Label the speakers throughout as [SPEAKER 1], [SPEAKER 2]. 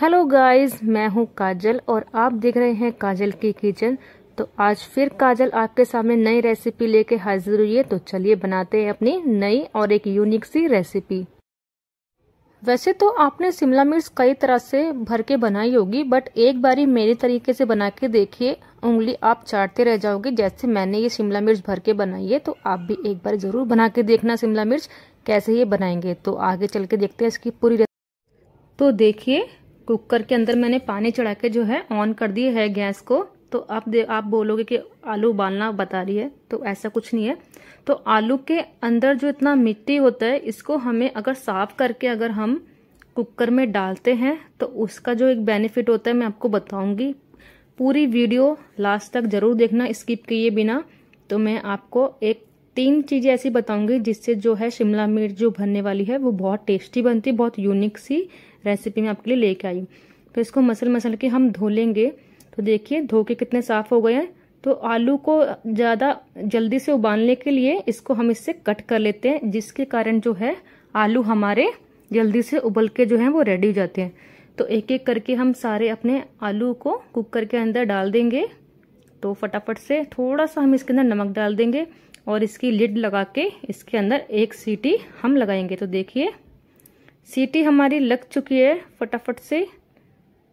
[SPEAKER 1] hello guys मैं हूं काजल और आप देख रहे हैं काजल की किचन तो आज फिर काजल आपके सामने नई रेसिपी लेके हाजिर हुई है तो चलिए बनाते हैं अपनी नई और एक यूनिक सी रेसिपी वैसे तो आपने शिमला मिर्च कई तरह से भर के बनाई होगी बट एक बारी मेरे तरीके से बना के देखिए उंगली आप चाटते रह जाओगे जैसे मैंने ये शिमला मिर्च भर के बनाई है तो आप भी एक बार ज़रूर बना के देखना शिमला मिर्च कैसे ये बनाएंगे तो आगे चल के देखते हैं इसकी पूरी तो देखिए कुकर के अंदर मैंने पानी चढ़ा के जो है ऑन कर दिया है गैस को तो आप दे आप बोलोगे कि आलू उबालना बता रही है तो ऐसा कुछ नहीं है तो आलू के अंदर जो इतना मिट्टी होता है इसको हमें अगर साफ करके अगर हम कुकर में डालते हैं तो उसका जो एक बेनिफिट होता है मैं आपको बताऊंगी पूरी वीडियो लास्ट तक जरूर देखना स्किप किए बिना तो मैं आपको एक तीन चीज़ें ऐसी बताऊंगी जिससे जो है शिमला मिर्च जो भरने वाली है वो बहुत टेस्टी बनती है बहुत यूनिक सी रेसिपी में आपके लिए लेके आई तो इसको मसल मसल के हम धो लेंगे तो देखिए धो के कितने साफ़ हो गए हैं तो आलू को ज़्यादा जल्दी से उबालने के लिए इसको हम इससे कट कर लेते हैं जिसके कारण जो है आलू हमारे जल्दी से उबल के जो है वो रेडी हो जाते हैं तो एक एक करके हम सारे अपने आलू को कुकर के अंदर डाल देंगे तो फटाफट से थोड़ा सा हम इसके अंदर नमक डाल देंगे और इसकी लिड लगा के इसके अंदर एक सीटी हम लगाएंगे तो देखिए सीटी हमारी लग चुकी है फटाफट से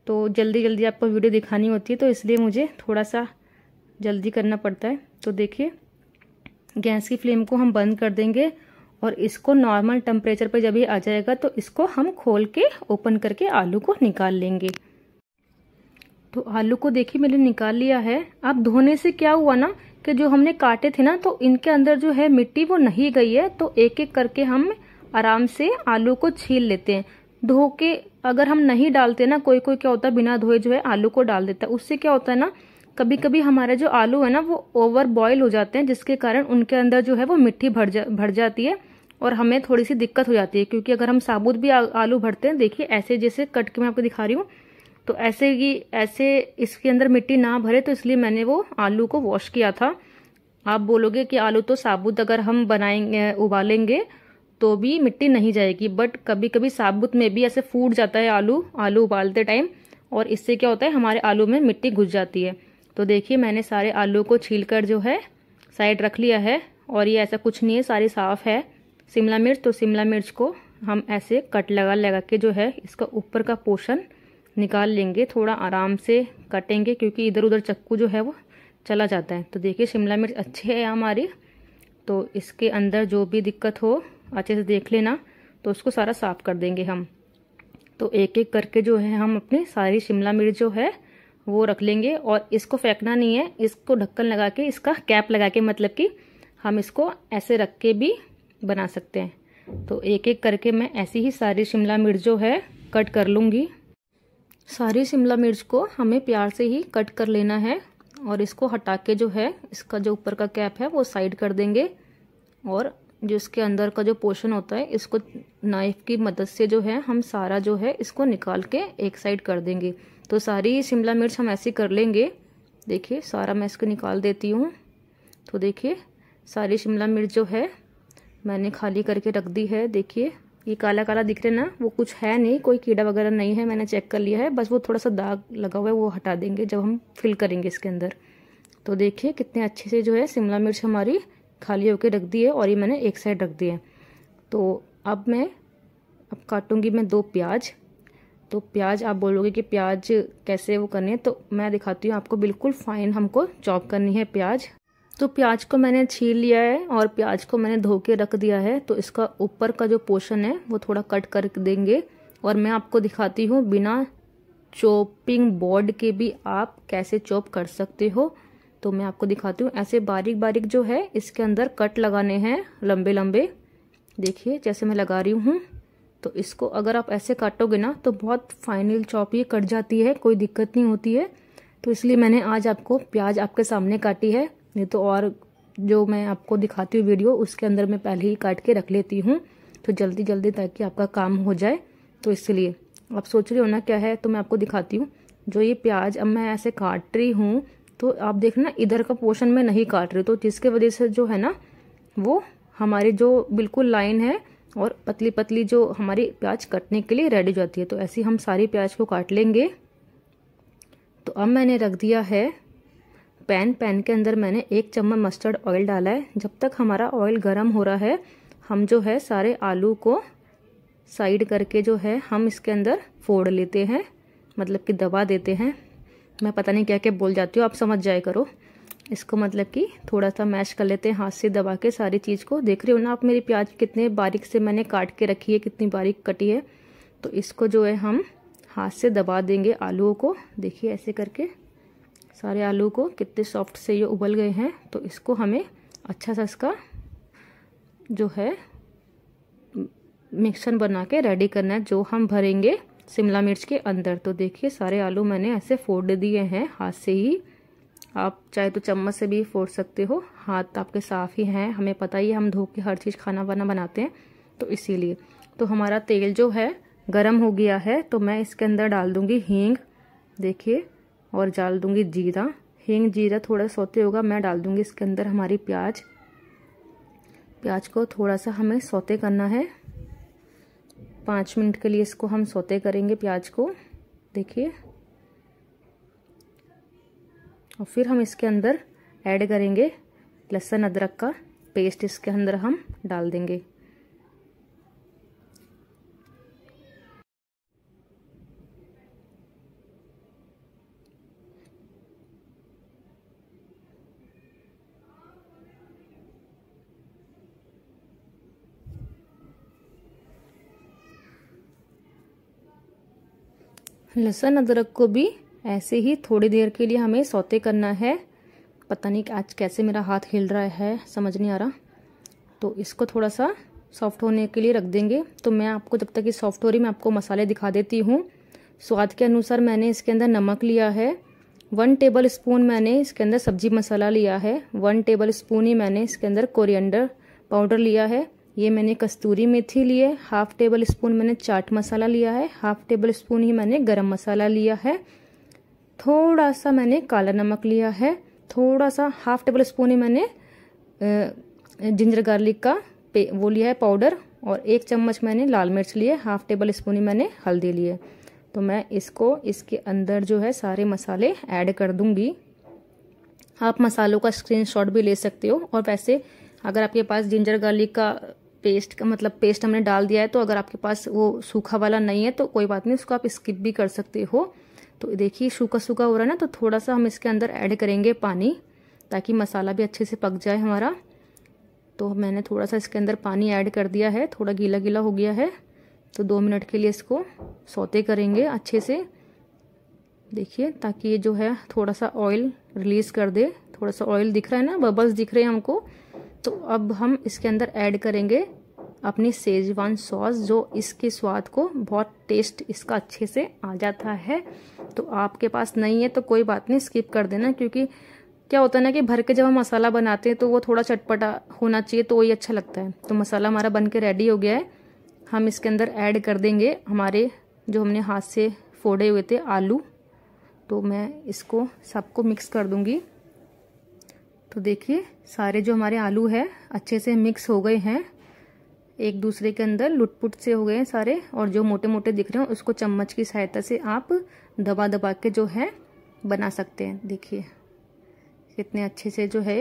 [SPEAKER 1] तो जल्दी जल्दी आपको वीडियो दिखानी होती है तो इसलिए मुझे थोड़ा सा जल्दी करना पड़ता है तो देखिए गैस की फ्लेम को हम बंद कर देंगे और इसको नॉर्मल टेम्परेचर पर जब ये आ जाएगा तो इसको हम खोल के ओपन करके आलू को निकाल लेंगे तो आलू को देखिए मैंने निकाल लिया है अब धोने से क्या हुआ ना कि जो हमने काटे थे ना तो इनके अंदर जो है मिट्टी वो नहीं गई है तो एक एक करके हम आराम से आलू को छील लेते हैं धो के अगर हम नहीं डालते ना कोई कोई क्या होता है बिना धोए जो है आलू को डाल देता है उससे क्या होता है ना कभी कभी हमारा जो आलू है ना वो ओवर बॉयल हो जाते हैं जिसके कारण उनके अंदर जो है वो मिट्टी भर जा भर जाती है और हमें थोड़ी सी दिक्कत हो जाती है क्योंकि अगर हम साबुत भी आलू भरते हैं देखिए ऐसे जैसे कट के मैं आपको दिखा रही हूँ तो ऐसे ही ऐसे इसके अंदर मिट्टी ना भरे तो इसलिए मैंने वो आलू को वॉश किया था आप बोलोगे कि आलू तो साबुत अगर हम बनाएंगे उबालेंगे तो भी मिट्टी नहीं जाएगी बट कभी कभी साबुत में भी ऐसे फूट जाता है आलू आलू उबालते टाइम और इससे क्या होता है हमारे आलू में मिट्टी घुस जाती है तो देखिए मैंने सारे आलू को छील कर जो है साइड रख लिया है और ये ऐसा कुछ नहीं है सारी साफ़ है शिमला मिर्च तो शिमला मिर्च को हम ऐसे कट लगा लगा के जो है इसका ऊपर का पोर्शन निकाल लेंगे थोड़ा आराम से कटेंगे क्योंकि इधर उधर चक्कू जो है वो चला जाता है तो देखिए शिमला मिर्च अच्छी है हमारी तो इसके अंदर जो भी दिक्कत हो अच्छे से देख लेना तो उसको सारा साफ कर देंगे हम तो एक एक करके जो है हम अपनी सारी शिमला मिर्च जो है वो रख लेंगे और इसको फेंकना नहीं है इसको ढक्कन लगा के इसका कैप लगा के मतलब कि हम इसको ऐसे रख के भी बना सकते हैं तो एक एक करके मैं ऐसी ही सारी शिमला मिर्च जो है कट कर लूँगी सारी शिमला मिर्च को हमें प्यार से ही कट कर लेना है और इसको हटा के जो है इसका जो ऊपर का कैप है वो साइड कर देंगे और जिसके अंदर का जो पोर्शन होता है इसको नाइफ की मदद से जो है हम सारा जो है इसको निकाल के एक साइड कर देंगे तो सारी शिमला मिर्च हम ऐसे कर लेंगे देखिए सारा मैं इसको निकाल देती हूँ तो देखिए सारी शिमला मिर्च जो है मैंने खाली करके रख दी है देखिए ये काला काला दिख रहा है ना वो कुछ है नहीं कोई कीड़ा वगैरह नहीं है मैंने चेक कर लिया है बस वो थोड़ा सा दाग लगा हुआ है वो हटा देंगे जब हम फिल करेंगे इसके अंदर तो देखिए कितने अच्छे से जो है शिमला मिर्च हमारी खाली होके रख दिए और ये मैंने एक साइड रख दिए तो अब मैं अब काटूँगी मैं दो प्याज तो प्याज आप बोलोगे कि प्याज कैसे वो करनी है तो मैं दिखाती हूँ आपको बिल्कुल फाइन हमको चॉप करनी है प्याज तो प्याज को मैंने छील लिया है और प्याज को मैंने धो के रख दिया है तो इसका ऊपर का जो पोर्शन है वो थोड़ा कट कर देंगे और मैं आपको दिखाती हूँ बिना चॉपिंग बोर्ड के भी आप कैसे चॉप कर सकते हो तो मैं आपको दिखाती हूँ ऐसे बारीक बारीक जो है इसके अंदर कट लगाने हैं लंबे लंबे देखिए जैसे मैं लगा रही हूँ तो इसको अगर आप ऐसे काटोगे ना तो बहुत फाइनल चॉप ये कट जाती है कोई दिक्कत नहीं होती है तो इसलिए मैंने आज आपको प्याज आपके सामने काटी है नहीं तो और जो मैं आपको दिखाती हूँ वीडियो उसके अंदर मैं पहले ही काट के रख लेती हूँ तो जल्दी जल्दी ताकि आपका काम हो जाए तो इसलिए आप सोच रहे हो ना क्या है तो मैं आपको दिखाती हूँ जो ये प्याज अब मैं ऐसे काट रही हूँ तो आप देखना इधर का पोर्शन में नहीं काट रही तो जिसके वजह से जो है ना वो हमारी जो बिल्कुल लाइन है और पतली पतली जो हमारी प्याज कटने के लिए रेडी हो जाती है तो ऐसी हम सारी प्याज को काट लेंगे तो अब मैंने रख दिया है पैन पैन के अंदर मैंने एक चम्मच मस्टर्ड ऑयल डाला है जब तक हमारा ऑयल गर्म हो रहा है हम जो है सारे आलू को साइड करके जो है हम इसके अंदर फोड़ लेते हैं मतलब कि दबा देते हैं मैं पता नहीं क्या क्या बोल जाती हूँ आप समझ जाए करो इसको मतलब कि थोड़ा सा मैश कर लेते हैं हाथ से दबा के सारी चीज़ को देख रहे हो ना आप मेरी प्याज कितने बारीक से मैंने काट के रखी है कितनी बारीक कटी है तो इसको जो है हम हाथ से दबा देंगे आलूओं को देखिए ऐसे करके सारे आलू को कितने सॉफ्ट से ये उबल गए हैं तो इसको हमें अच्छा सा इसका जो है मिक्सर बना के रेडी करना है जो हम भरेंगे शिमला मिर्च के अंदर तो देखिए सारे आलू मैंने ऐसे फोड़ दिए हैं हाथ से ही आप चाहे तो चम्मच से भी फोड़ सकते हो हाथ आपके साफ़ ही हैं हमें पता ही है हम धो के हर चीज़ खाना वाना बनाते हैं तो इसीलिए तो हमारा तेल जो है गरम हो गया है तो मैं इसके अंदर डाल दूँगी हींग देखिए और डाल दूँगी जीरा हींग जीरा थोड़ा सोते होगा मैं डाल दूँगी इसके अंदर हमारी प्याज प्याज को थोड़ा सा हमें सोते करना है पाँच मिनट के लिए इसको हम सोते करेंगे प्याज को देखिए और फिर हम इसके अंदर ऐड करेंगे लहसुन अदरक का पेस्ट इसके अंदर हम डाल देंगे लहसुन अदरक को भी ऐसे ही थोड़ी देर के लिए हमें सौते करना है पता नहीं कि आज कैसे मेरा हाथ हिल रहा है समझ नहीं आ रहा तो इसको थोड़ा सा सॉफ्ट होने के लिए रख देंगे तो मैं आपको जब तक ये सॉफ्ट हो रही मैं आपको मसाले दिखा देती हूँ स्वाद के अनुसार मैंने इसके अंदर नमक लिया है वन टेबल स्पून मैंने इसके अंदर सब्जी मसाला लिया है वन टेबल स्पून ही मैंने इसके अंदर कोरिएंडर पाउडर लिया है ये मैंने कस्तूरी मेथी ली है हाफ टेबल स्पून मैंने चाट मसाला लिया है हाफ टेबल स्पून ही मैंने गरम मसाला लिया है थोड़ा सा मैंने काला नमक लिया है थोड़ा सा हाफ टेबल स्पून ही मैंने जिंजर गार्लिक का वो लिया है पाउडर और एक चम्मच मैंने लाल मिर्च लिए हाफ टेबल स्पून ही मैंने हल्दी लिए तो मैं इसको इसके अंदर जो है सारे मसाले ऐड कर दूंगी आप मसालों का स्क्रीनशॉट भी ले सकते हो और वैसे अगर आपके पास जिंजर गार्लिक का पेस्ट का मतलब पेस्ट हमने डाल दिया है तो अगर आपके पास वो सूखा वाला नहीं है तो कोई बात नहीं उसको आप स्किप भी कर सकते हो तो देखिए सूखा सूखा हो रहा है ना तो थोड़ा सा हम इसके अंदर ऐड करेंगे पानी ताकि मसाला भी अच्छे से पक जाए हमारा तो मैंने थोड़ा सा इसके अंदर पानी ऐड कर दिया है थोड़ा गीला गीला हो गया है तो दो मिनट के लिए इसको सौते करेंगे अच्छे से देखिए ताकि ये जो है थोड़ा सा ऑयल रिलीज़ कर दे थोड़ा सा ऑयल दिख रहा है ना बबल्स दिख रहे हैं हमको तो अब हम इसके अंदर ऐड करेंगे अपनी सेजवान सॉस जो इसके स्वाद को बहुत टेस्ट इसका अच्छे से आ जाता है तो आपके पास नहीं है तो कोई बात नहीं स्किप कर देना क्योंकि क्या होता है ना कि भर के जब हम मसाला बनाते हैं तो वो थोड़ा चटपटा होना चाहिए तो वही अच्छा लगता है तो मसाला हमारा बन के रेडी हो गया है हम इसके अंदर ऐड कर देंगे हमारे जो हमने हाथ से फोड़े हुए थे आलू तो मैं इसको सबको मिक्स कर दूंगी तो देखिए सारे जो हमारे आलू है अच्छे से मिक्स हो गए हैं एक दूसरे के अंदर लुटपुट से हो गए हैं सारे और जो मोटे मोटे दिख रहे हैं उसको चम्मच की सहायता से आप दबा दबा के जो है बना सकते हैं देखिए कितने अच्छे से जो है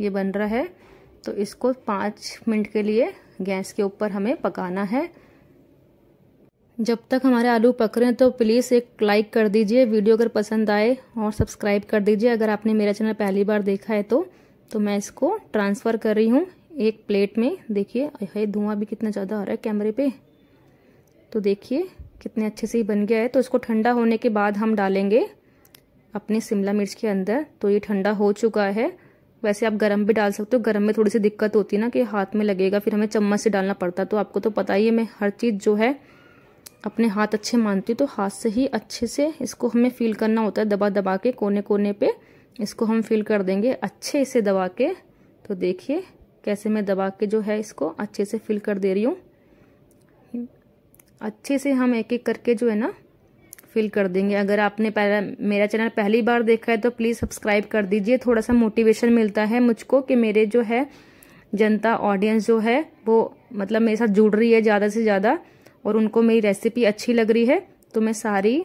[SPEAKER 1] ये बन रहा है तो इसको पाँच मिनट के लिए गैस के ऊपर हमें पकाना है जब तक हमारे आलू पक रहे हैं तो प्लीज़ एक लाइक कर दीजिए वीडियो अगर पसंद आए और सब्सक्राइब कर दीजिए अगर आपने मेरा चैनल पहली बार देखा है तो तो मैं इसको ट्रांसफ़र कर रही हूँ एक प्लेट में देखिए है धुआं भी कितना ज़्यादा आ रहा है कैमरे पे तो देखिए कितने अच्छे से ही बन गया है तो इसको ठंडा होने के बाद हम डालेंगे अपने शिमला मिर्च के अंदर तो ये ठंडा हो चुका है वैसे आप गरम भी डाल सकते हो गरम में थोड़ी सी दिक्कत होती है ना कि हाथ में लगेगा फिर हमें चम्मच से डालना पड़ता तो आपको तो पता ही है मैं हर चीज़ जो है अपने हाथ अच्छे मानती हूँ तो हाथ से ही अच्छे से इसको हमें फील करना होता है दबा दबा के कोने कोने पर इसको हम फिल कर देंगे अच्छे से दबा के तो देखिए कैसे मैं दबा के जो है इसको अच्छे से फिल कर दे रही हूँ अच्छे से हम एक एक करके जो है ना फिल कर देंगे अगर आपने पहला मेरा चैनल पहली बार देखा है तो प्लीज़ सब्सक्राइब कर दीजिए थोड़ा सा मोटिवेशन मिलता है मुझको कि मेरे जो है जनता ऑडियंस जो है वो मतलब मेरे साथ जुड़ रही है ज़्यादा से ज़्यादा और उनको मेरी रेसिपी अच्छी लग रही है तो मैं सारी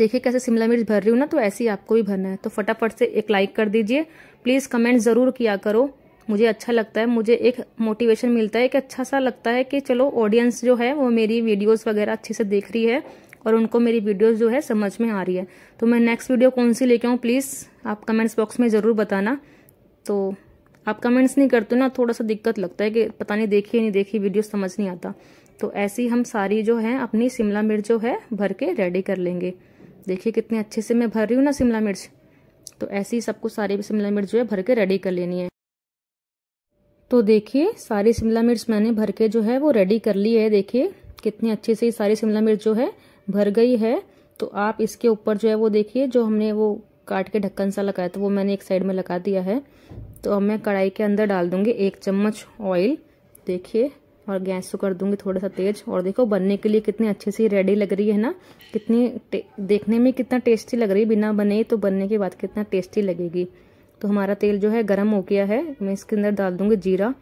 [SPEAKER 1] देखिए कैसे शिमला मिर्च भर रही हूँ ना तो ऐसे ही आपको भी भरना है तो फटाफट से एक लाइक कर दीजिए प्लीज़ कमेंट ज़रूर किया करो मुझे अच्छा लगता है मुझे एक मोटिवेशन मिलता है एक अच्छा सा लगता है कि चलो ऑडियंस जो है वो मेरी वीडियोस वगैरह अच्छे से देख रही है और उनको मेरी वीडियोस जो है समझ में आ रही है तो मैं नेक्स्ट वीडियो कौन सी लेके आऊँ प्लीज़ आप कमेंट्स बॉक्स में ज़रूर बताना तो आप कमेंट्स नहीं करते ना थोड़ा सा दिक्कत लगता है कि पता नहीं देखी नहीं देखी वीडियो समझ नहीं आता तो ऐसी हम सारी जो है अपनी शिमला मिर्च जो है भर के रेडी कर लेंगे देखिए कितने अच्छे से मैं भर रही हूँ ना शिमला मिर्च तो ऐसे ही सबको सारी शिमला मिर्च जो है भर के रेडी कर लेनी है तो देखिए सारी शिमला मिर्च मैंने भर के जो है वो रेडी कर ली है देखिए कितने अच्छे से सारी शिमला मिर्च जो है भर गई है तो आप इसके ऊपर जो है वो देखिए जो हमने वो काट के ढक्कन सा लगाया था वो मैंने एक साइड में लगा दिया है तो अब मैं कढ़ाई के अंदर डाल दूंगी एक चम्मच ऑयल देखिए और गैस को कर दूंगी थोड़ा सा तेज और देखो बनने के लिए कितनी अच्छे से रेडी लग रही है ना कितनी देखने में कितना टेस्टी लग रही है बिना बने तो बनने के बाद कितना टेस्टी लगेगी तो हमारा तेल जो है गर्म हो गया है मैं इसके अंदर डाल दूंगी जीरा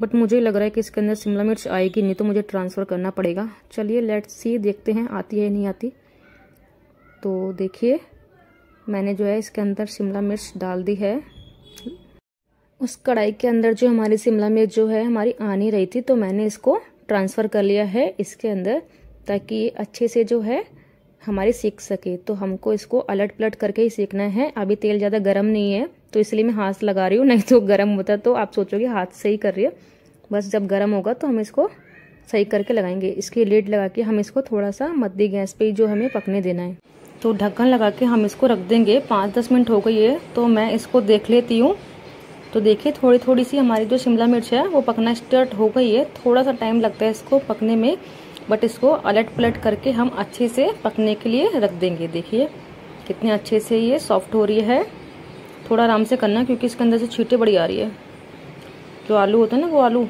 [SPEAKER 1] बट मुझे लग रहा है कि इसके अंदर शिमला मिर्च आएगी नहीं तो मुझे ट्रांसफ़र करना पड़ेगा चलिए लेट्स सी देखते हैं आती है नहीं आती तो देखिए मैंने जो है इसके अंदर शिमला मिर्च डाल दी है उस कढ़ाई के अंदर जो हमारी शिमला मिर्च जो है हमारी आ नहीं रही थी तो मैंने इसको ट्रांसफ़र कर लिया है इसके अंदर ताकि ये अच्छे से जो है हमारी सीख सके तो हमको इसको अलट पलट करके ही सीखना है अभी तेल ज़्यादा गर्म नहीं है तो इसलिए मैं हाथ लगा रही हूँ नहीं तो गर्म होता तो आप सोचोगे हाथ से ही कर रही है बस जब गर्म होगा तो हम इसको सही करके लगाएंगे इसकी लेट लगा के हम इसको थोड़ा सा मद्दी गैस पे जो हमें पकने देना है तो ढक्कन लगा के हम इसको रख देंगे पाँच दस मिनट हो गई है तो मैं इसको देख लेती हूँ तो देखिए थोड़ी थोड़ी सी हमारी जो शिमला मिर्च है वो पकना स्टार्ट हो गई है थोड़ा सा टाइम लगता है इसको पकने में बट इसको अलट पलट करके हम अच्छे से पकने के लिए रख देंगे देखिए कितने अच्छे से ये सॉफ्ट हो रही है थोड़ा आराम से करना क्योंकि इसके अंदर से छीटे बड़ी आ रही है जो आलू होते हैं ना वो आलू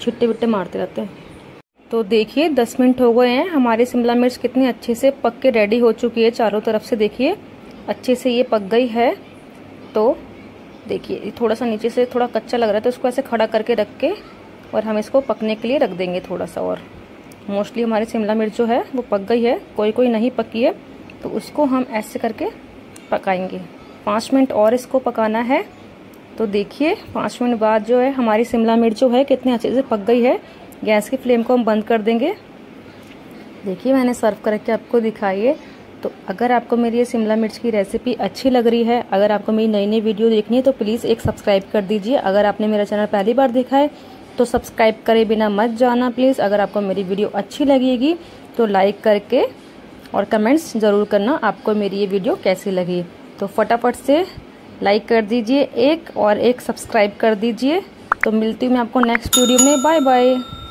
[SPEAKER 1] छिट्टे विट्टे मारते रहते हैं तो देखिए दस मिनट हो गए हैं हमारी शिमला मिर्च कितनी अच्छे से पक के रेडी हो चुकी है चारों तरफ से देखिए अच्छे से ये पक गई है तो देखिए थोड़ा सा नीचे से थोड़ा कच्चा लग रहा है तो इसको ऐसे खड़ा करके रख के और हम इसको पकने के लिए रख देंगे थोड़ा सा और मोस्टली हमारी शिमला मिर्च जो है वो पक गई है कोई कोई नहीं पकी है तो उसको हम ऐसे करके पकाएंगे पाँच मिनट और इसको पकाना है तो देखिए पाँच मिनट बाद जो है हमारी शिमला मिर्च जो है कितने अच्छे से पक गई है गैस की फ्लेम को हम बंद कर देंगे देखिए मैंने सर्व करके आपको दिखाई है तो अगर आपको मेरी ये शिमला मिर्च की रेसिपी अच्छी लग रही है अगर आपको मेरी नई नई वीडियो देखनी है तो प्लीज़ एक सब्सक्राइब कर दीजिए अगर आपने मेरा चैनल पहली बार देखा है तो सब्सक्राइब करे बिना मत जाना प्लीज़ अगर आपको मेरी वीडियो अच्छी लगेगी तो लाइक करके और कमेंट्स ज़रूर करना आपको मेरी ये वीडियो कैसी लगी तो फटाफट से लाइक कर दीजिए एक और एक सब्सक्राइब कर दीजिए तो मिलती हूँ मैं आपको नेक्स्ट वीडियो में बाय बाय